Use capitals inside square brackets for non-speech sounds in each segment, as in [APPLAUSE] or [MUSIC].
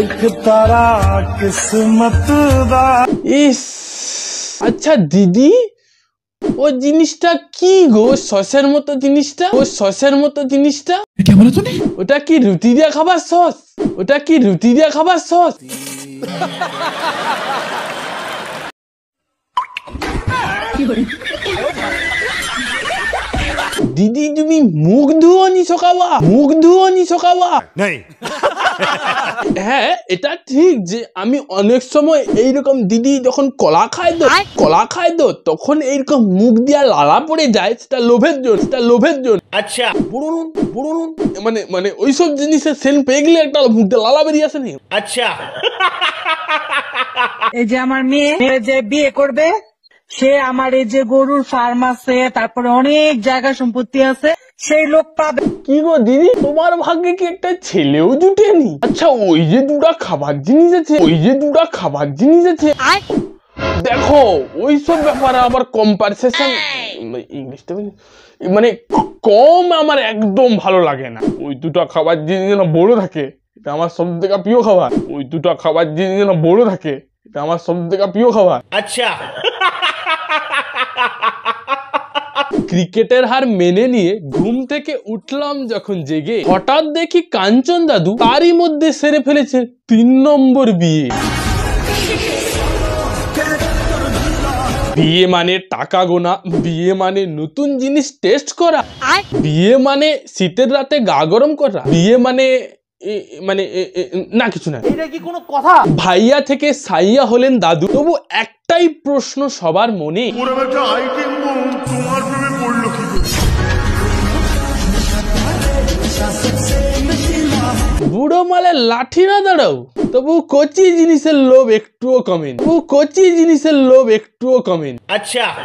এক তারা কিসমত ইস আচ্ছা ও জিনিসটা কি গো সসের মতো জিনিসটা ও সসের মতো জিনিসটা ওটা কি রুটি দিয়ে খাবার সস ওটা কি রুটি দিয়ে খাবার সস দিদি তুমি মুখ ধুয়নি সকাওয়া মুখ ধুয়নি সকাওয়া নাই হ্যাঁ এটা ঠিক যে আমি অনেক সময় এইরকম দিদি যখন কলা খায় তো কলা খায় তো তখন এইরকম মুখ দিয়া লালা পড়ে যায় সেটা লোভের জন্য সেটা লোভের জন্য আচ্ছা বুড়ুন বুড়ুন মানে মানে ওইসব জিনিসের সেন পেয়ে গেলে একটা মুখ দিয়ে লালা বেরিয়ে আসেনি আচ্ছা এই যে আমার মেয়ে যে বিয়ে করবে সে আমার এই যে গরুর ফার্ম আছে তারপরে অনেক জায়গা সম্পত্তি আছে সেই লোক পাবে কি গো দিদি তোমার ভাগ্যে কি একটা ছেলেও জুটেনি আচ্ছা ওই যে দুটা খাবার জিনিস আছে ওই যে দুটা খাবার জিনিস আছে দেখো ওই সব ব্যাপারে আমার কম্পারসেশন ইংলিশটা মানে কম আমার একদম ভালো লাগে না ওই দুটো খাবার জিনিস যেন বড় থাকে এটা আমার সব থেকে প্রিয় খাবার ওই দুটো খাবার জিনিস যেন বড় থাকে এটা আমার সব থেকে প্রিয় খাবার আচ্ছা ক্রিকেটের হার মেনে নিয়ে ঘুম থেকে উঠলাম যখন জেগে হঠাৎ দেখি কাঞ্চন দাদু তারই মধ্যে সেরে ফেলেছে তিন নম্বর বিয়ে বিয়ে মানে টাকা গোনা বিয়ে মানে নতুন জিনিস টেস্ট করা বিয়ে মানে শীতের রাতে গা গরম করা বিয়ে মানে মানে না কিছু না এটা কি কোনো কথা ভাইয়া থেকে সাইয়া হলেন দাদু তবু এক একটাই প্রশ্ন সবার মনে বুড়ো মালে লাঠি না দাঁড়াও তবু কচি জিনিসের লোভ একটুও কমেন তবু কচি জিনিসের লোভ একটুও কমেন আচ্ছা [LAUGHS]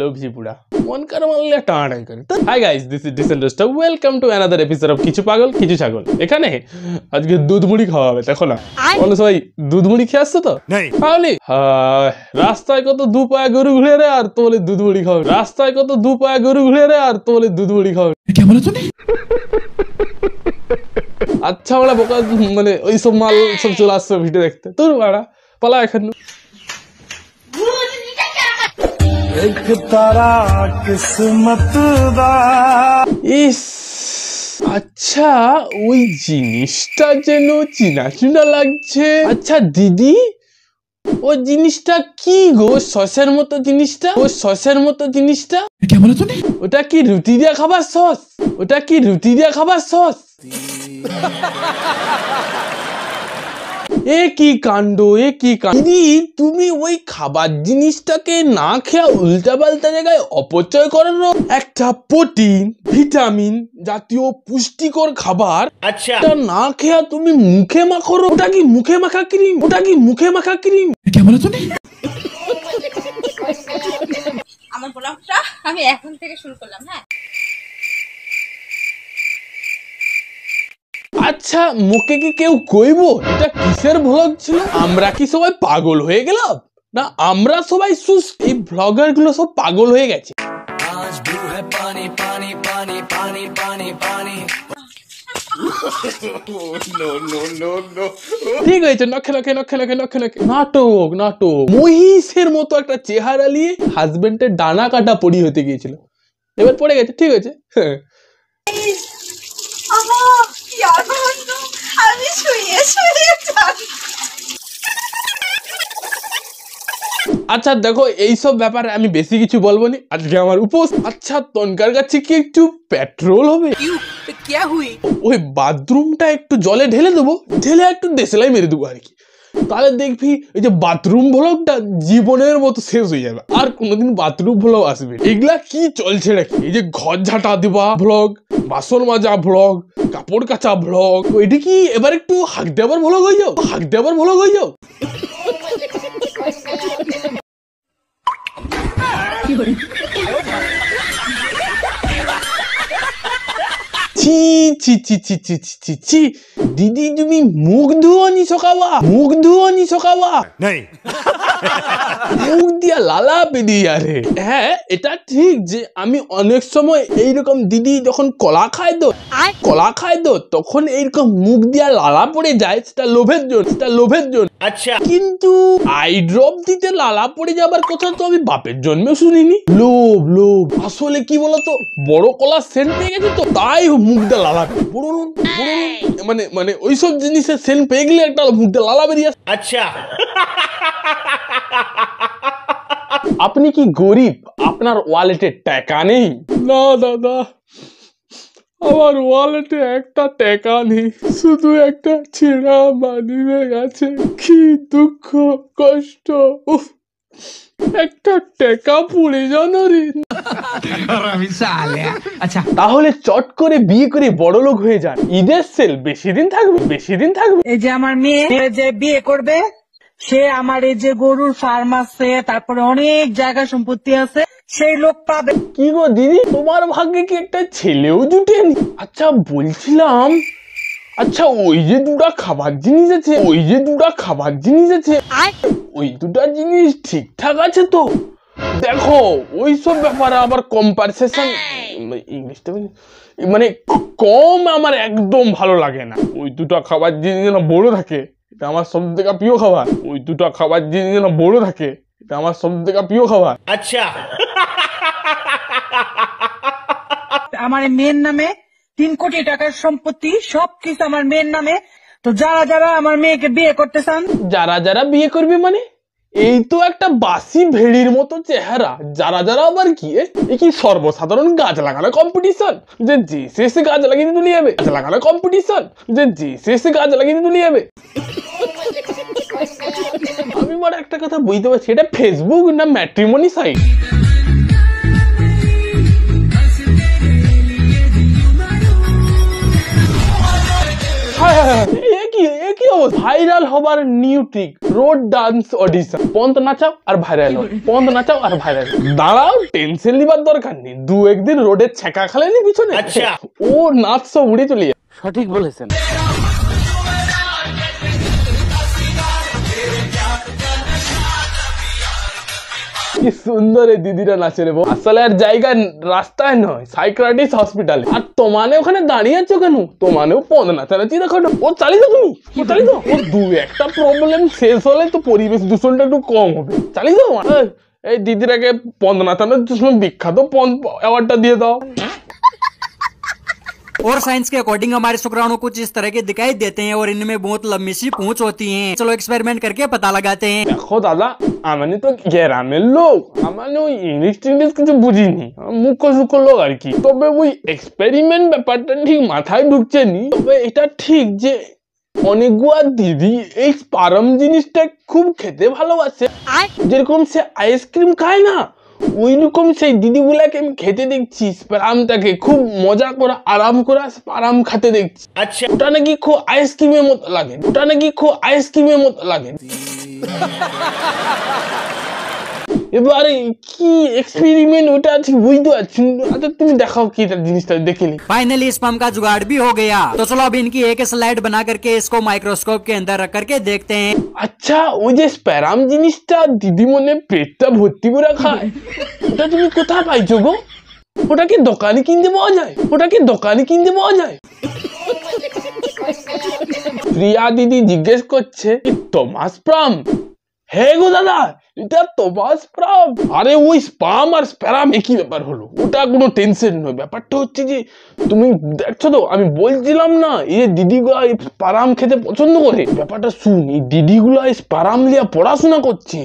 লোভজিপুরা মন কারো মানলে টানাটাই করে তো হাই গাইস দিস ইজ ডিসেন্ডাস্ট welcome to another episode of কিছু পাগল কিছু ছাগল এখানে আজকে দুধ মুড়ি খাওয়া হবে দেখো না বলো সবাই দুধ মুড়ি খেয়ে আসছো তো তাহলে রাস্তায় কত দু পায়ে গরু ঘুরে রে আর তো বলে দুধ মুড়ি খাও রাস্তায় কত দু পায়ে গরু ঘুরে রে আর তো বলে দুধ মুড়ি খাও কেমন তুমি আচ্ছা ওরা বোকা মানে ওই সব মাল সব চলে আসছে ভিডিও দেখতে তোর বাড়া পালা এখন এক তারা কিসমত ইস আচ্ছা ওই জিনিসটা যেন চিনা চিনা লাগছে আচ্ছা দিদি ও জিনিসটা কি গো সসের মতো জিনিসটা ও সসের মতো জিনিসটা ওটা কি রুটি দিয়ে খাবার সস ওটা কি রুটি দিয়ে খাবার সস [LAUGHS] এ কি কাণ্ড এ কি কান্দি তুমি ওই খাবার জিনিসটাকে না খেয়ে উল্টাপাল্টা জায়গায় অপচয় করানো একটা প্রোটিন ভিটামিন জাতীয় পুষ্টিকর খাবার আচ্ছা না খেয়া তুমি মুখে মাখো ওটা কি মুখে মাখা ক্রিম ওটা কি মুখে মাখা ক্রিম তুমি আমার ব্লগটা আমি এখন থেকে শুরু করলাম হ্যাঁ আচ্ছা মুখে কি কেউ কইব এটা কিসের ভ্লগ ছিল আমরা কি সবাই পাগল হয়ে গেলাম না আমরা সবাই সুস্থ এই ভ্লগার গুলো সব পাগল হয়ে গেছে ঠিক আছে নখে নখে নখে নখে নখে নখে নাটক নাটক মহিষের মতো একটা চেহারা নিয়ে হাজবেন্ডের ডানা কাটা পরি হতে গিয়েছিল এবার পড়ে গেছে ঠিক আছে [LAUGHS] হ্যাঁ আচ্ছা দেখো এইসব ব্যাপারে আমি বেশি কিছু বলবো নি আজকে আমার উপোস আচ্ছা তনকার কাছে কি একটু পেট্রোল হবে ওই বাথরুমটা একটু জলে ঢেলে দেবো ঢেলে একটু দেশলাই মেরে দেবো আর কি তাহলে দেখবি এই যে বাথরুম ভ্লগটা জীবনের মতো শেষ হয়ে যাবে আর কোনোদিন বাথরুম ভ্লগ আসবে এগুলা কি চলছে নাকি এই যে ঘর ঝাঁটা দেবা ভ্লগ বাসন মাজা ভ্লগ কাপড় কাচা ভ্লগ এটা কি এবার একটু হাঁক দেবার ভ্লগ হয়ে যাও হাঁক দেবার ভ্লগ হয়ে যাও ছি ছি ছি ছি ছি ছি ছি দিদি তুমি মুখ ধুয়নি সকাবা মুখ ধুয়নি সকাবা নাই মুখ দিয়া লালা বেরিয়ে আরে হ্যাঁ এটা ঠিক যে আমি অনেক সময় এইরকম দিদি যখন কলা খায় তো কলা খায় তো তখন এইরকম মুখ দিয়া লালা পড়ে যায় সেটা লোভের জন্য সেটা লোভের জন্য আচ্ছা কিন্তু আই ড্রপ দিতে লালা পড়ে যাবার কথা তো আমি বাপের জন্মে শুনিনি লোভ লোভ আসলে কি বলতো বড় কলা সেন্ট পেয়ে গেছে তো তাই মুখ দিয়ে লালা মানে মানে ওইসব জিনিসের সেন্ট পেয়ে গেলে একটা মুখ দিয়ে লালা বেরিয়ে আসে আচ্ছা আপনি কি গরিব আপনার ওয়ালেটে টাকা নেই না দাদা আমার ওয়ালেটে একটা টাকা নেই শুধু একটা ছেঁড়া মানিবে গেছে কি দুঃখ কষ্ট উফ একটা টেকা পড়ে জানো রে আচ্ছা তাহলে চট করে বিয়ে করে বড় লোক হয়ে যান ঈদের সেল বেশি দিন থাকবে বেশি দিন থাকবে এই যে আমার মেয়ে যে বিয়ে করবে সে আমার এই যে গরুর ফার্ম আছে তারপরে অনেক জায়গা সম্পত্তি আছে সেই লোক পাবে কি গো দিদি তোমার ভাগ্যে কি একটা ছেলেও জুটেন আচ্ছা বলছিলাম আচ্ছা ওই যে দুটা খাবার জিনিস আছে ওই যে দুটা খাবার জিনিস আছে ওই দুটা জিনিস ঠিকঠাক আছে তো দেখো ওই সব ব্যাপারে আবার কম্পারসেশন ইংলিশটা মানে কম আমার একদম ভালো লাগে না ওই দুটো খাবার জিনিস যেন বড় থাকে এটা আমার সব থেকে প্রিয় খাবার ওই দুটো খাবার যদি যেন বড় থাকে এটা আমার সব থেকে প্রিয় খাবার আচ্ছা আমার মেয়ের নামে তিন কোটি টাকার সম্পত্তি সবকিছু আমার মেয়ের নামে তো যারা যারা আমার মেয়েকে বিয়ে করতে চান যারা যারা বিয়ে করবে মানে এই তো একটা বাসি ভেড়ির মতো চেহারা যারা যারা আবার গিয়ে এ কি সর্বসাধারণ গাছ লাগানো কম্পিটিশন যে যে শেষে গাছ লাগিয়ে দিতে নিয়ে যাবে গাছ লাগানো কম্পিটিশন যে যে শেষে গাছ লাগিয়ে দিতে নিয়ে যাবে আমি মানে একটা কথা বুঝতে পারছি এটা ফেসবুক না ম্যাট্রিমনি সাইট ভাইরাল হবার new trick road dance audition পন্ত নাচাও আর ভাইরাল পন্ত নাচাও আর ভাইরাল দাঁড়াও টেনশন নিবার দরকার নেই দু একদিন রোডের ছেঁকা খালেনি পিছনে আচ্ছা। ও নাচ সব উড়ে চলে সঠিক বলেছেন কি সুন্দর এই দিদিরা নাচে রে আসলে আর জায়গা রাস্তায় নয় সাইক্রাটিস হসপিটাল আর তোমানে ওখানে দাঁড়িয়ে আছো কেন তোমানেও পদ নাচানাচি দেখো ও চালিয়ে দাও তুমি ও চালিয়ে দাও ও দু একটা প্রবলেম শেষ হলে তো পরিবেশ দূষণটা একটু কম হবে চালিয়ে দাও এই দিদিটাকে পদ নাচানোর বিখ্যাত পদ অ্যাওয়ার্ডটা দিয়ে দাও और साइंस के अकॉर्डिंग हमारे शुक्राणु कुछ इस तरह के दिखाई देते हैं और इनमें बहुत लंबी सी पूछ होती है चलो एक्सपेरिमेंट करके पता लगाते हैं दादा तो गहरा में लोग बुझी नहीं हाँ, मुख सुख लोग एक्सपेरिमेंट बेपार ठीक माथा ढुकचे नहीं तब इटा ठीक जे दीदी खूब खेते भलोबा जे रखम से आइसक्रीम खाए ना ওইরকম সেই দিদিগুলাকে আমি খেতে দেখছি স্প্রামটাকে খুব মজা করে আরাম করে স্পারাম খেতে দেখছি আচ্ছা ওটা নাকি খুব আইসক্রিমের মতো লাগে ওটা নাকি খুব আইসক্রিমের মতো লাগে [LAUGHS] এবারে কি এক্সপেরিমেন্ট ওটা আছে বুঝতে পারছি আচ্ছা তুমি দেখাও কি জিনিসটা দেখে নি फाइनली स्पम का जुगाड़ भी हो गया तो चलो अब इनकी एक स्लाइड बना करके इसको माइक्रोस्कोप के अंदर रख करके देखते हैं আচ্ছা ওই যে স্প্যারাম জিনিসটা দিদি মনে পেটটা ভর্তি করে খায় ওটা তুমি কোথায় পাইছো গো ওটা কি দোকানে কিনতে পাওয়া যায় ওটা কি দোকানে কিনতে পাওয়া যায় প্রিয়া দিদি জিজ্ঞেস করছে তোমার স্প্রাম হে গো দাদা এটা বাস স্প্রাম আরে ওই স্পাম আর স্প্যারাম একই ব্যাপার হলো ওটা কোনো টেনশন নয় ব্যাপারটা হচ্ছে যে তুমি দেখছো তো আমি বলছিলাম না এই দিদিগুলা এই স্পারাম খেতে পছন্দ করে ব্যাপারটা শুন এই দিদিগুলা এই স্পারাম লিয়া পড়াশোনা করছে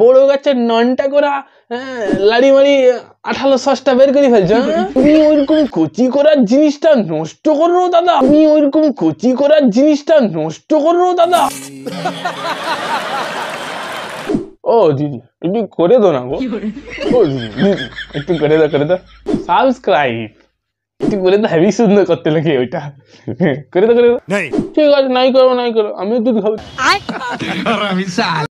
বড় গাছের নানটা করা হ্যাঁ, লাড়ি মারি আঠালো সসটা বের করে ফেলছো হ্যাঁ? তুমি ওইরকম কচি করার জিনিসটা নষ্ট করো দাদা আমি ওইরকম কচি করার জিনিসটা নষ্ট করো দাদা ও দিদি একটু করে দো না গো ও দিদি একটু করে দাও করে দাও সাবস্ক্রাইব একটু করে দাও হেভি সুন্দর করতে লাগে ওইটা করে দাও করে দাও ঠিক আছে নাই করো নাই করো আমি দুধ খাবো